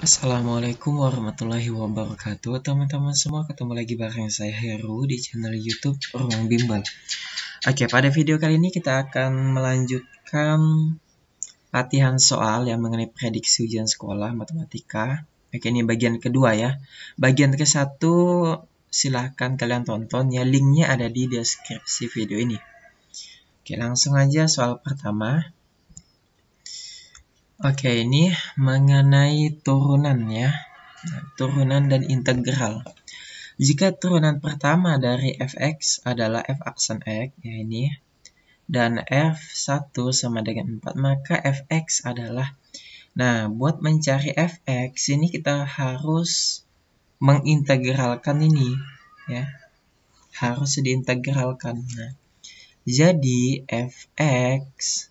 Assalamualaikum warahmatullahi wabarakatuh Teman-teman semua ketemu lagi bareng saya Heru di channel youtube Ruang Bimbel Oke pada video kali ini kita akan melanjutkan latihan soal yang mengenai prediksi ujian sekolah matematika Oke ini bagian kedua ya Bagian ke satu silahkan kalian tonton ya linknya ada di deskripsi video ini Oke langsung aja soal pertama Oke, ini mengenai turunan ya. Turunan dan integral. Jika turunan pertama dari fx adalah f aksen x, ya ini, dan f1 sama dengan 4, maka fx adalah, nah buat mencari fx ini kita harus mengintegralkan ini, ya, harus diintegralkan. Nah, jadi fx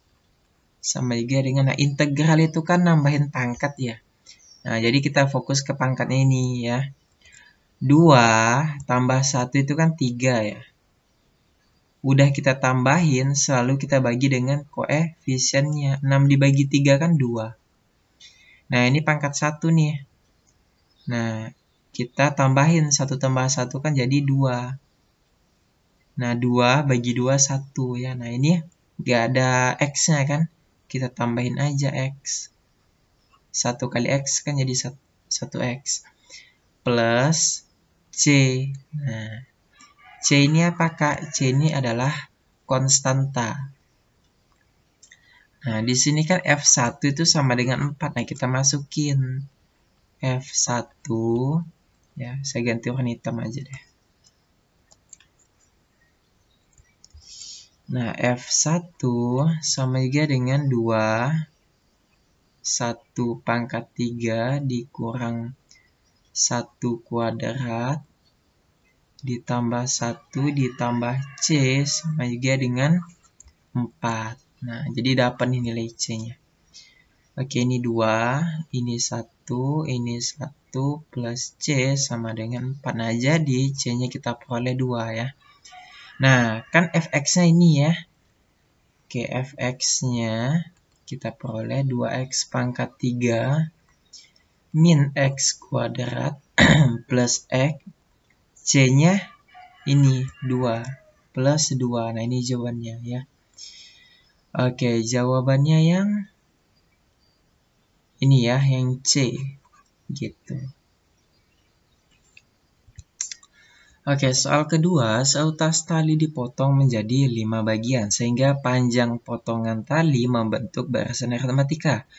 sama juga dengan nah, integral itu kan nambahin pangkat ya. Nah, jadi kita fokus ke pangkatnya ini ya. 2 tambah 1 itu kan 3 ya. Udah kita tambahin, selalu kita bagi dengan koefisiennya. 6 dibagi 3 kan 2. Nah, ini pangkat 1 nih. Nah, kita tambahin 1 tambah 1 kan jadi 2. Nah, 2 bagi 2, 1 ya. Nah, ini nggak ada X-nya kan kita tambahin aja X. 1 kali X kan jadi 1, x Plus C. Nah, C ini apa kak? C ini adalah konstanta. Nah, di sini kan F1 itu sama dengan 4. Nah, kita masukin F1. Ya, saya ganti warna hitam aja deh. Nah, F1 sama juga dengan 2. 1 pangkat 3 dikurang 1 kuadrat ditambah 1 ditambah C sama juga dengan 4. Nah, jadi dapat nih nilai C-nya. Oke, ini 2, ini 1, ini 1 plus C sama dengan 4. Nah, jadi C-nya kita peroleh 2 ya. Nah, kan fx-nya ini ya. Oke, fx-nya kita peroleh 2x pangkat 3 min x kuadrat plus x. C-nya ini 2 plus 2. Nah, ini jawabannya ya. Oke, jawabannya yang ini ya, yang C gitu. Oke, soal kedua, seutas tali dipotong menjadi lima bagian, sehingga panjang potongan tali membentuk barisan aritmatika.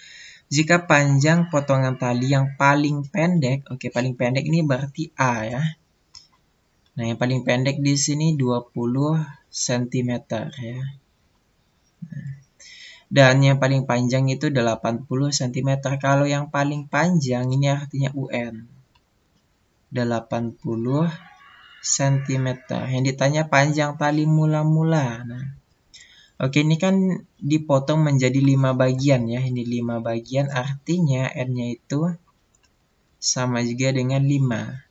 Jika panjang potongan tali yang paling pendek, oke paling pendek ini berarti A ya. Nah, yang paling pendek di sini 20 cm ya. Dan yang paling panjang itu 80 cm. Kalau yang paling panjang ini artinya UN. 80 cm cm. Yang ditanya panjang tali mula-mula. Nah, Oke, ini kan dipotong menjadi 5 bagian ya. Ini 5 bagian artinya R-nya itu sama juga dengan 5.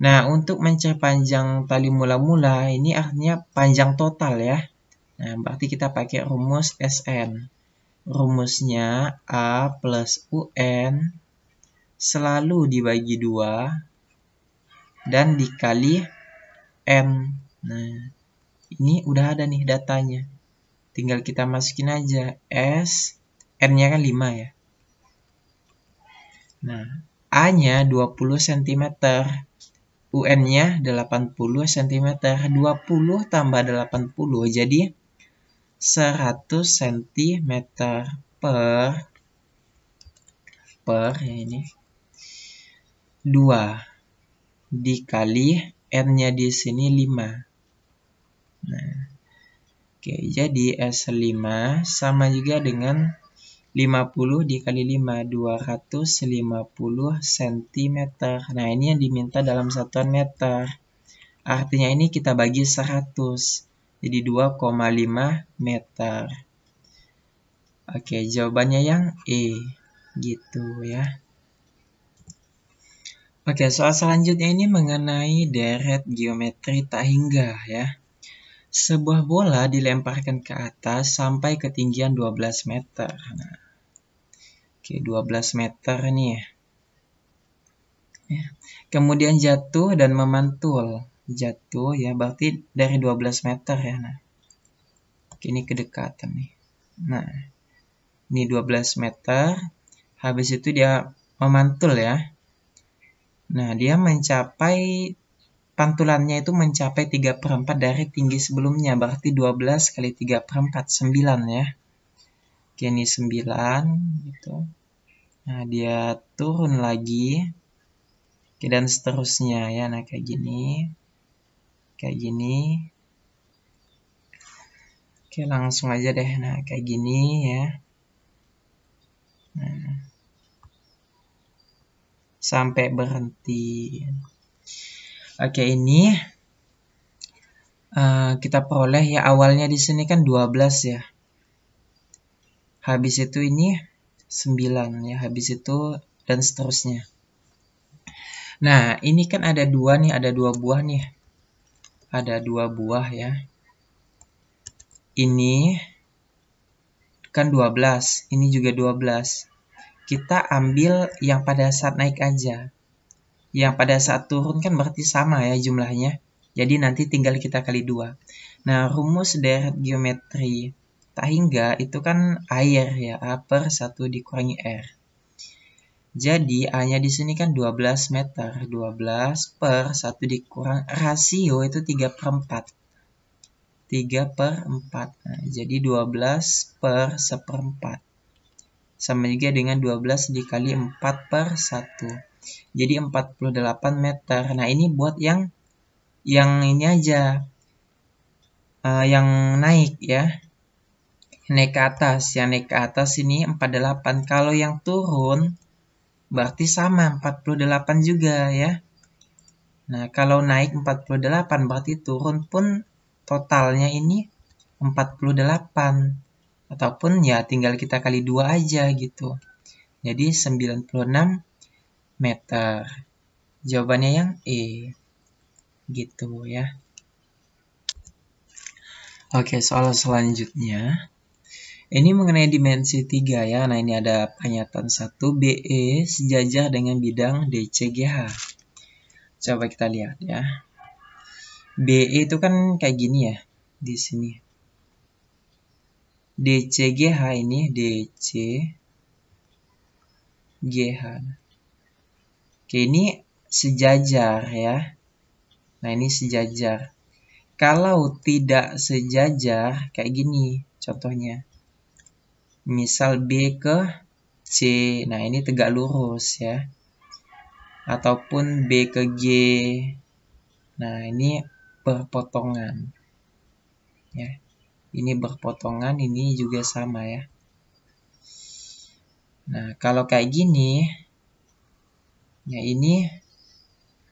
Nah, untuk mencari panjang tali mula-mula ini artinya panjang total ya. Nah, berarti kita pakai rumus SN. Rumusnya A plus UN selalu dibagi 2 dan dikali n. Nah, ini udah ada nih datanya. Tinggal kita masukin aja S, N-nya kan 5 ya. Nah, A-nya 20 cm, UN-nya 80 cm, 20 tambah 80 jadi 100 cm per per ya ini 2 dikali n-nya di sini 5. Nah, oke, jadi S5 sama juga dengan 50 dikali 5, 250 cm. Nah, ini yang diminta dalam satuan meter. Artinya ini kita bagi 100, jadi 2,5 meter. Oke, jawabannya yang E, gitu ya. Oke, soal selanjutnya ini mengenai deret geometri tak hingga ya. Sebuah bola dilemparkan ke atas sampai ketinggian 12 meter. Nah, oke, 12 meter nih. Ya. ya. Kemudian jatuh dan memantul. Jatuh ya, berarti dari 12 meter ya. Nah, oke, ini kedekatan nih. Nah, ini 12 meter. Habis itu dia memantul ya Nah, dia mencapai pantulannya itu mencapai 3 per 4 dari tinggi sebelumnya. Berarti 12 kali 3 per 4, 9 ya. Oke, ini 9 gitu. Nah, dia turun lagi. Oke, dan seterusnya ya. Nah, kayak gini. Kayak gini. Oke, langsung aja deh. Nah, kayak gini ya. Nah sampai berhenti. Oke, ini uh, kita peroleh ya awalnya di sini kan 12 ya. Habis itu ini 9 ya, habis itu dan seterusnya. Nah, ini kan ada dua nih, ada dua buah nih. Ada dua buah ya. Ini kan 12, ini juga 12 kita ambil yang pada saat naik aja. Yang pada saat turun kan berarti sama ya jumlahnya. Jadi nanti tinggal kita kali dua. Nah, rumus deret geometri tak hingga itu kan air ya, A per 1 dikurangi R. Jadi A-nya di sini kan 12 meter, 12 per 1 dikurang rasio itu 3 per 4. 3 per 4. Nah, jadi 12 per seperempat sama juga dengan 12 dikali 4 per 1. Jadi 48 meter. Nah ini buat yang yang ini aja uh, yang naik ya. Naik ke atas. Yang naik ke atas ini 48. Kalau yang turun berarti sama 48 juga ya. Nah kalau naik 48 berarti turun pun totalnya ini 48 ataupun ya tinggal kita kali dua aja gitu. Jadi 96 meter. Jawabannya yang E. Gitu ya. Oke, soal selanjutnya. Ini mengenai dimensi 3 ya. Nah, ini ada pernyataan 1 BE sejajar dengan bidang DCGH. Coba kita lihat ya. BE itu kan kayak gini ya di sini. DCGH ini DCGH, Oke, ini sejajar ya. Nah, ini sejajar. Kalau tidak sejajar kayak gini contohnya. Misal B ke C. Nah, ini tegak lurus ya. Ataupun B ke G. Nah, ini perpotongan. Ya ini berpotongan ini juga sama ya nah kalau kayak gini ya ini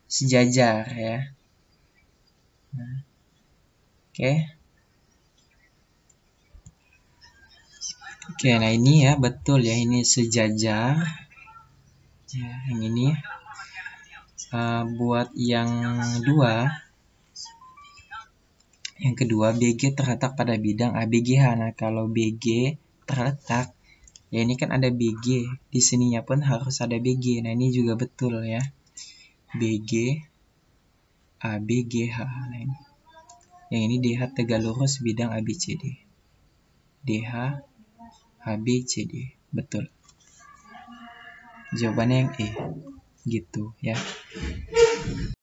sejajar ya nah, oke okay. Oke, nah ini ya betul ya ini sejajar. Ya, yang ini uh, buat yang dua yang kedua, BG terletak pada bidang ABGH. Nah, kalau BG terletak, ya ini kan ada BG. Di sininya pun harus ada BG. Nah, ini juga betul ya. BG, ABGH. Nah, ini. Yang ini DH tegak lurus bidang ABCD. DH, ABCD. Betul. Jawabannya yang E. Gitu ya.